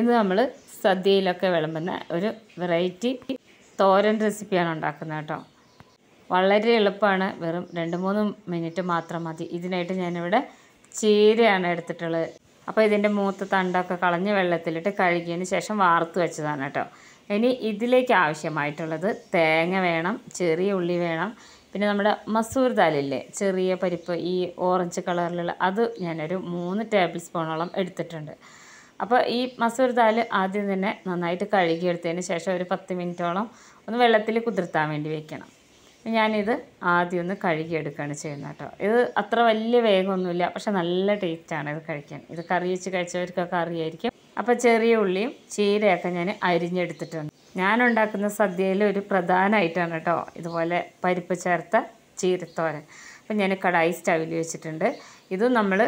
ഇന്ന് നമ്മൾ സദ്യയിലൊക്കെ വിളമ്പുന്ന ഒരു വെറൈറ്റി തോരൻ റെസിപ്പിയാണ് ഉണ്ടാക്കുന്നത് കേട്ടോ വളരെ എളുപ്പമാണ് വെറും രണ്ട് മൂന്ന് മിനിറ്റ് മാത്രം മതി ഇതിനായിട്ട് ഞാനിവിടെ ചീരയാണ് എടുത്തിട്ടുള്ളത് അപ്പോൾ ഇതിൻ്റെ മൂത്ത തണ്ടൊക്കെ കളഞ്ഞ് വെള്ളത്തിലിട്ട് കഴുകിയതിന് ശേഷം വാർത്ത് വെച്ചതാണ് കേട്ടോ ഇനി ഇതിലേക്ക് ആവശ്യമായിട്ടുള്ളത് തേങ്ങ വേണം ചെറിയ ഉള്ളി വേണം പിന്നെ നമ്മുടെ മസൂർ ദാലില്ലേ ചെറിയ പരിപ്പ് ഈ ഓറഞ്ച് കളറിലുള്ള അത് ഞാനൊരു മൂന്ന് ടേബിൾ സ്പൂണോളം എടുത്തിട്ടുണ്ട് അപ്പോൾ ഈ മസൂർ ദാൽ ആദ്യം തന്നെ നന്നായിട്ട് കഴുകിയെടുത്തതിന് ശേഷം ഒരു പത്ത് മിനിറ്റോളം ഒന്ന് വെള്ളത്തിൽ കുതിർത്താൻ വേണ്ടി വെക്കണം ഞാനിത് ആദ്യം ഒന്ന് കഴുകിയെടുക്കുകയാണ് ചെയ്യുന്നത് കേട്ടോ ഇത് അത്ര വലിയ വേഗമൊന്നുമില്ല പക്ഷെ നല്ല ടേസ്റ്റാണ് ഇത് കഴിക്കാൻ ഇത് കറി വെച്ച് കഴിച്ചവർക്കൊക്കെ അറിയായിരിക്കും അപ്പോൾ ചെറിയ ഉള്ളിയും ചീരയൊക്കെ ഞാൻ അരിഞ്ഞെടുത്തിട്ടുണ്ട് ഞാനുണ്ടാക്കുന്ന സദ്യയിൽ ഒരു പ്രധാന ഐറ്റമാണ് കേട്ടോ ഇതുപോലെ പരിപ്പ് ചേർത്ത ചീരത്തോരൻ അപ്പം ഞാൻ കടായി സ്റ്റവിൽ വെച്ചിട്ടുണ്ട് ഇത് നമ്മൾ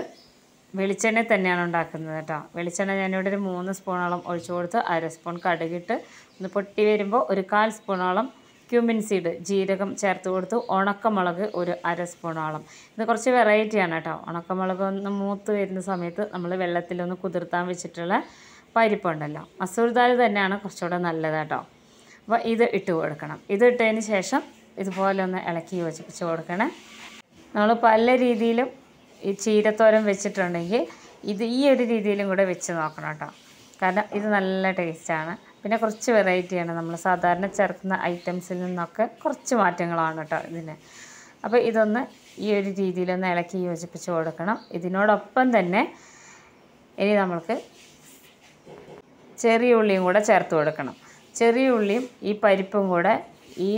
വെളിച്ചെണ്ണ തന്നെയാണ് ഉണ്ടാക്കുന്നത് കേട്ടോ വെളിച്ചെണ്ണ ഞാനിവിടെ ഒരു മൂന്ന് സ്പൂണോളം ഒഴിച്ചു കൊടുത്ത് അര സ്പൂൺ കടുകിട്ട് ഒന്ന് പൊട്ടി വരുമ്പോൾ ഒരു കാൽ സ്പൂണോളം ക്യൂമിൻ സീഡ് ജീരകം ചേർത്ത് കൊടുത്ത് ഉണക്കമുളക് ഒരു അര സ്പൂണോളം ഇത് കുറച്ച് വെറൈറ്റിയാണ് കേട്ടോ ഉണക്കമുളക് ഒന്ന് മൂത്ത് വരുന്ന സമയത്ത് നമ്മൾ വെള്ളത്തിലൊന്ന് കുതിർത്താൻ വെച്ചിട്ടുള്ള പരിപ്പുണ്ടല്ലോ മസൂർ ദാൽ തന്നെയാണ് കുറച്ചുകൂടെ നല്ലത് കേട്ടോ അപ്പോൾ ഇത് ഇട്ട് കൊടുക്കണം ഇത് ഇട്ടതിന് ശേഷം ഇതുപോലെ ഒന്ന് ഇളക്കി യോജിപ്പിച്ച് കൊടുക്കണേ നമ്മൾ പല രീതിയിലും ഈ ചീരത്തോരൻ വെച്ചിട്ടുണ്ടെങ്കിൽ ഇത് ഈ ഒരു രീതിയിലും കൂടെ വെച്ച് നോക്കണം കേട്ടോ കാരണം ഇത് നല്ല ടേസ്റ്റാണ് പിന്നെ കുറച്ച് വെറൈറ്റിയാണ് നമ്മൾ സാധാരണ ചേർക്കുന്ന ഐറ്റംസിൽ നിന്നൊക്കെ കുറച്ച് മാറ്റങ്ങളാണ് കേട്ടോ ഇതിന് അപ്പോൾ ഇതൊന്ന് ഈ ഒരു രീതിയിലൊന്ന് ഇളക്കി യോജിപ്പിച്ച് കൊടുക്കണം ഇതിനോടൊപ്പം തന്നെ ഇനി നമ്മൾക്ക് ചെറിയ ഉള്ളിയും കൂടെ ചേർത്ത് കൊടുക്കണം ചെറിയ ഉള്ളിയും ഈ പരിപ്പും കൂടെ ഈ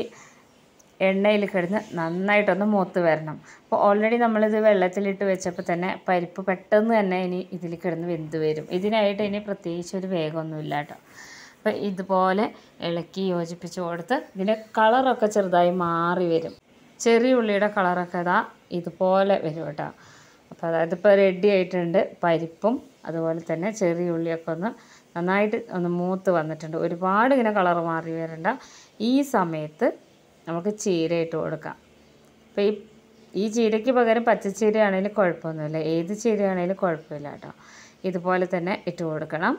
എണ്ണയിൽ കിടന്ന് നന്നായിട്ടൊന്ന് മൂത്ത് വരണം അപ്പോൾ ഓൾറെഡി നമ്മളിത് വെള്ളത്തിലിട്ട് വെച്ചപ്പോൾ തന്നെ പരിപ്പ് പെട്ടെന്ന് തന്നെ ഇനി ഇതിൽ കിടന്ന് വെന്ത് വരും ഇതിനായിട്ട് ഇനി പ്രത്യേകിച്ച് ഒരു ഇല്ല കേട്ടോ അപ്പോൾ ഇതുപോലെ ഇളക്കി യോജിപ്പിച്ച് കൊടുത്ത് ഇതിൻ്റെ കളറൊക്കെ ചെറുതായി മാറി വരും ചെറിയ ഉള്ളിയുടെ കളറൊക്കെ ഇതാ ഇതുപോലെ വരും കേട്ടോ അപ്പോൾ അതായത് ഇപ്പോൾ റെഡി ആയിട്ടുണ്ട് പരിപ്പും അതുപോലെ തന്നെ ചെറിയ ഉള്ളിയൊക്കെ ഒന്ന് നന്നായിട്ട് ഒന്ന് മൂത്ത് വന്നിട്ടുണ്ട് ഒരുപാട് ഇങ്ങനെ കളർ മാറി വരണ്ട ഈ സമയത്ത് നമുക്ക് ചീര ഇട്ട് കൊടുക്കാം അപ്പോൾ ഈ ഈ ചീരയ്ക്ക് പകരം പച്ചച്ചീര ആണെങ്കിലും കുഴപ്പമൊന്നുമില്ല ഏത് ചീര ആണെങ്കിലും കുഴപ്പമില്ല കേട്ടോ ഇതുപോലെ തന്നെ ഇട്ട് കൊടുക്കണം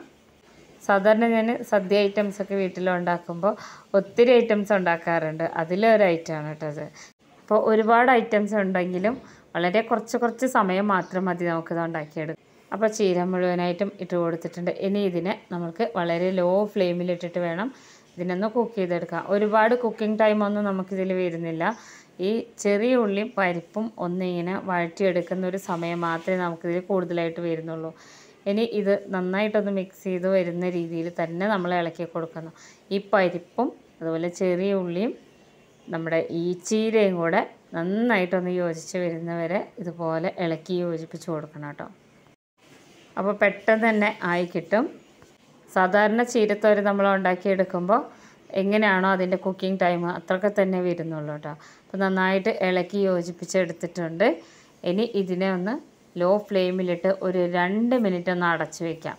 സാധാരണ ഞാൻ സദ്യ ഐറ്റംസൊക്കെ വീട്ടിലുണ്ടാക്കുമ്പോൾ ഒത്തിരി ഐറ്റംസ് ഉണ്ടാക്കാറുണ്ട് അതിലൊരു ഐറ്റമാണ് കേട്ടോ അത് അപ്പോൾ ഒരുപാട് ഐറ്റംസ് ഉണ്ടെങ്കിലും വളരെ കുറച്ച് കുറച്ച് സമയം മാത്രം മതി നമുക്കിത് ഉണ്ടാക്കിയെടുക്കാം അപ്പോൾ ചീര മുഴുവനായിട്ടും ഇട്ട് കൊടുത്തിട്ടുണ്ട് ഇനി ഇതിനെ നമുക്ക് വളരെ ലോ ഫ്ലെയിമിലിട്ടിട്ട് വേണം ഇതിനൊന്ന് കുക്ക് ചെയ്തെടുക്കാം ഒരുപാട് കുക്കിംഗ് ടൈമൊന്നും നമുക്കിതിൽ വരുന്നില്ല ഈ ചെറിയ ഉള്ളിയും പരിപ്പും ഒന്നിങ്ങനെ വഴറ്റിയെടുക്കുന്ന ഒരു സമയം മാത്രമേ നമുക്കിതിൽ കൂടുതലായിട്ട് വരുന്നുള്ളൂ ഇനി ഇത് നന്നായിട്ടൊന്ന് മിക്സ് ചെയ്ത് വരുന്ന രീതിയിൽ തന്നെ നമ്മൾ ഇളക്കി കൊടുക്കണം ഈ പരിപ്പും അതുപോലെ ചെറിയ ഉള്ളിയും നമ്മുടെ ഈ ചീരയും കൂടെ നന്നായിട്ടൊന്ന് യോജിച്ച് വരുന്നവരെ ഇതുപോലെ ഇളക്കി യോജിപ്പിച്ച് കൊടുക്കണം കേട്ടോ അപ്പോൾ പെട്ടെന്ന് തന്നെ ആയി കിട്ടും സാധാരണ ചീരത്തോര് നമ്മൾ ഉണ്ടാക്കിയെടുക്കുമ്പോൾ എങ്ങനെയാണോ അതിൻ്റെ കുക്കിംഗ് ടൈം അത്രയൊക്കെ തന്നെ വരുന്നുള്ളൂ കേട്ടോ അപ്പോൾ നന്നായിട്ട് ഇളക്കി യോജിപ്പിച്ചെടുത്തിട്ടുണ്ട് ഇനി ഇതിനെ ഒന്ന് ലോ ഫ്ലെയിമിലിട്ട് ഒരു രണ്ട് മിനിറ്റ് ഒന്ന് അടച്ചു വയ്ക്കാം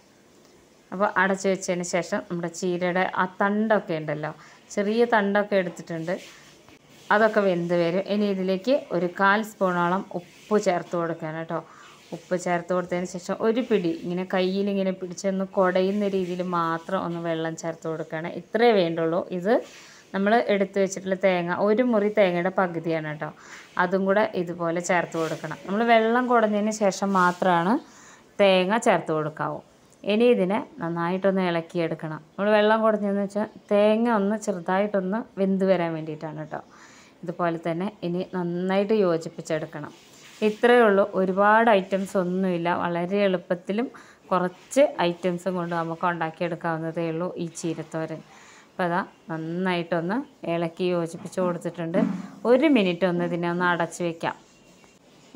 അപ്പോൾ അടച്ചു വെച്ചതിന് ശേഷം നമ്മുടെ ചീരയുടെ ആ തണ്ടൊക്കെ ഉണ്ടല്ലോ ചെറിയ തണ്ടൊക്കെ എടുത്തിട്ടുണ്ട് അതൊക്കെ വെന്ത് വരും ഇനി ഇതിലേക്ക് ഒരു കാൽ സ്പൂണോളം ഉപ്പ് ചേർത്ത് കൊടുക്കണം കേട്ടോ ഉപ്പ് ചേർത്ത് കൊടുത്തതിന് ശേഷം ഒരു പിടി ഇങ്ങനെ കയ്യിൽ ഇങ്ങനെ പിടിച്ചൊന്ന് കുടയുന്ന രീതിയിൽ മാത്രം ഒന്ന് വെള്ളം ചേർത്ത് കൊടുക്കുകയാണ് ഇത്രേ വേണ്ടുള്ളൂ ഇത് നമ്മൾ എടുത്തു വെച്ചിട്ടുള്ള തേങ്ങ ഒരു മുറി തേങ്ങയുടെ പകുതിയാണ് കേട്ടോ അതും കൂടെ ഇതുപോലെ ചേർത്ത് കൊടുക്കണം നമ്മൾ വെള്ളം കുടഞ്ഞതിന് ശേഷം മാത്രമാണ് തേങ്ങ ചേർത്ത് കൊടുക്കാവൂ ഇനി ഇതിനെ നന്നായിട്ടൊന്ന് ഇളക്കിയെടുക്കണം നമ്മൾ വെള്ളം കുടഞ്ഞതെന്ന് വെച്ചാൽ തേങ്ങ ഒന്ന് ചെറുതായിട്ടൊന്ന് വെന്ത് വരാൻ വേണ്ടിയിട്ടാണ് കേട്ടോ ഇതുപോലെ തന്നെ ഇനി നന്നായിട്ട് യോജിപ്പിച്ചെടുക്കണം ഇത്രയേ ഉള്ളൂ ഒരുപാട് ഐറ്റംസ് ഒന്നുമില്ല വളരെ എളുപ്പത്തിലും കുറച്ച് ഐറ്റംസും കൊണ്ട് നമുക്ക് ഉണ്ടാക്കിയെടുക്കാവുന്നതേ ഉള്ളൂ ഈ ചീരത്തോരൻ അപ്പോൾ അതാ നന്നായിട്ടൊന്ന് ഇളക്കി യോജിപ്പിച്ച് കൊടുത്തിട്ടുണ്ട് ഒരു മിനിറ്റ് ഒന്ന് ഇതിനെ ഒന്ന് അടച്ച് വെക്കാം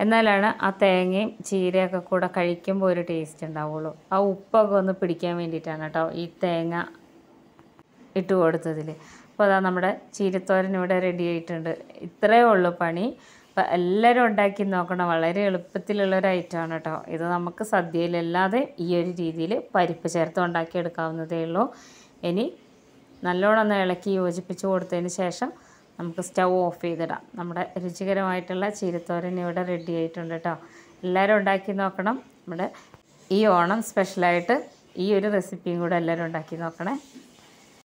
എന്നാലാണ് ആ തേങ്ങയും ചീരയൊക്കെ കൂടെ കഴിക്കുമ്പോൾ ഒരു ടേസ്റ്റ് ഉണ്ടാവുള്ളൂ ആ ഉപ്പൊക്കെ ഒന്ന് പിടിക്കാൻ വേണ്ടിയിട്ടാണ് കേട്ടോ ഈ തേങ്ങ ഇട്ട് കൊടുത്തതിൽ അപ്പോൾ അതാ നമ്മുടെ ചീരത്തോരൻ ഇവിടെ റെഡി ആയിട്ടുണ്ട് ഇത്രയേ ഉള്ളൂ പണി അപ്പം എല്ലാവരും ഉണ്ടാക്കി നോക്കണം വളരെ എളുപ്പത്തിലുള്ള ഒരു ഐറ്റമാണ് കേട്ടോ ഇത് നമുക്ക് സദ്യയിലല്ലാതെ ഈ ഒരു രീതിയിൽ പരിപ്പ് ചേർത്ത് ഉണ്ടാക്കിയെടുക്കാവുന്നതേ ഉള്ളൂ ഇനി നല്ലോണം ഒന്ന് ഇളക്കി യോജിപ്പിച്ച് കൊടുത്തതിന് ശേഷം നമുക്ക് സ്റ്റൗ ഓഫ് ചെയ്തിടാം നമ്മുടെ രുചികരമായിട്ടുള്ള ചീരത്തോരൻ ഇവിടെ റെഡി ആയിട്ടുണ്ട് കേട്ടോ എല്ലാവരും ഉണ്ടാക്കി നോക്കണം നമ്മുടെ ഈ ഓണം സ്പെഷ്യലായിട്ട് ഈ ഒരു റെസിപ്പിയും കൂടെ എല്ലാവരും ഉണ്ടാക്കി നോക്കണേ